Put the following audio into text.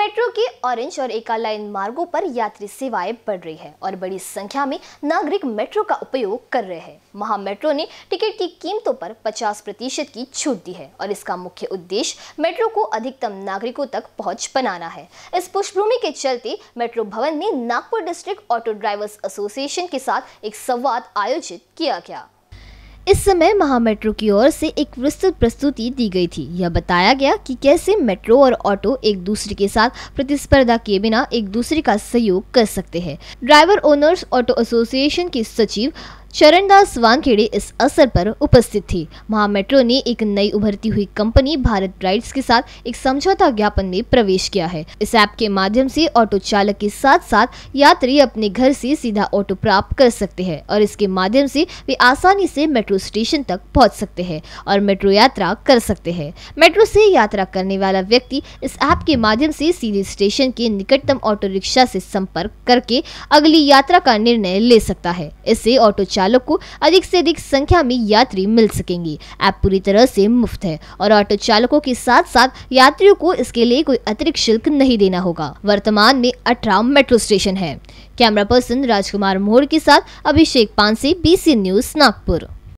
metro के orange और एका लाइन मार्गो पर यात्री सेवाएं बढ़ रही है और बड़ी संख्या में नागरिक मेट्रो का उपयोग कर रहे हैं महा मेट्रो ने टिकट की कीमतों पर 50 प्रतिशत की छूट दी है और इसका मुख्य उद्देश्य मेट्रो को अधिकतम नागरिकों तक पहुंच बनाना है इस पुष्पभूमि के चलते मेट्रो भवन में Nagpur district auto drivers association के साथ एक संवाद आयोजित किया गया इस समय महा मेट्रो की ओर से एक विस्तृत प्रस्तुति दी गई थी यह बताया गया कि कैसे मेट्रो और ऑटो एक दूसरे के साथ प्रतिस्पर्धा किए बिना एक दूसरे का सहयोग कर सकते हैं ड्राइवर ओनर्स ऑटो एसोसिएशन के सचिव चरणदास वानखेड़े इस अवसर पर उपस्थित थी वहाँ मेट्रो ने एक नई उभरती हुई कंपनी भारत राइड्स के साथ एक समझौता ज्ञापन में प्रवेश किया है इस ऐप के माध्यम से ऑटो चालक के साथ साथ यात्री अपने घर से सीधा ऑटो प्राप्त कर सकते हैं और इसके माध्यम से वे आसानी से मेट्रो स्टेशन तक पहुँच सकते हैं और मेट्रो यात्रा कर सकते हैं मेट्रो से यात्रा करने वाला व्यक्ति इस ऐप के माध्यम से सीधे स्टेशन के निकटतम ऑटो रिक्शा से संपर्क करके अगली यात्रा का निर्णय ले सकता है इससे ऑटो चालक को अधिक से अधिक संख्या में यात्री मिल सकेंगे ऐप पूरी तरह से मुफ्त है और ऑटो चालकों के साथ साथ यात्रियों को इसके लिए कोई अतिरिक्त शुल्क नहीं देना होगा वर्तमान में अठारह मेट्रो स्टेशन है कैमरा पर्सन राजकुमार मोहर के साथ अभिषेक पानसे बी न्यूज नागपुर